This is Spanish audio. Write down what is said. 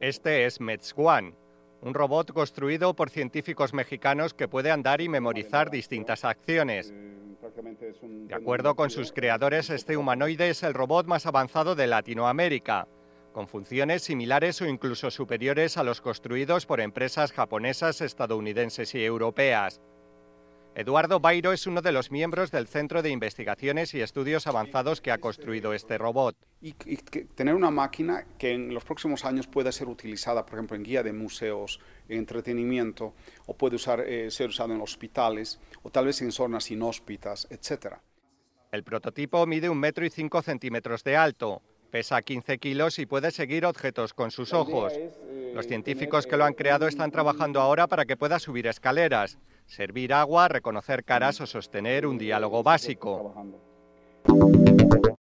Este es Metzwan, un robot construido por científicos mexicanos que puede andar y memorizar distintas acciones. De acuerdo con sus creadores, este humanoide es el robot más avanzado de Latinoamérica, con funciones similares o incluso superiores a los construidos por empresas japonesas, estadounidenses y europeas. Eduardo Bairo es uno de los miembros del Centro de Investigaciones y Estudios Avanzados que ha construido este robot. Y, tener una máquina que en los próximos años pueda ser utilizada, por ejemplo, en guía de museos, en entretenimiento, o puede eh, ser usado en hospitales, o tal vez en zonas inhóspitas, etc. El prototipo mide un metro y cinco centímetros de alto, pesa 15 kilos y puede seguir objetos con sus ojos. Eh, los científicos que lo eh, han creado están trabajando ahora para que pueda subir escaleras, servir agua, reconocer caras o sostener un diálogo básico.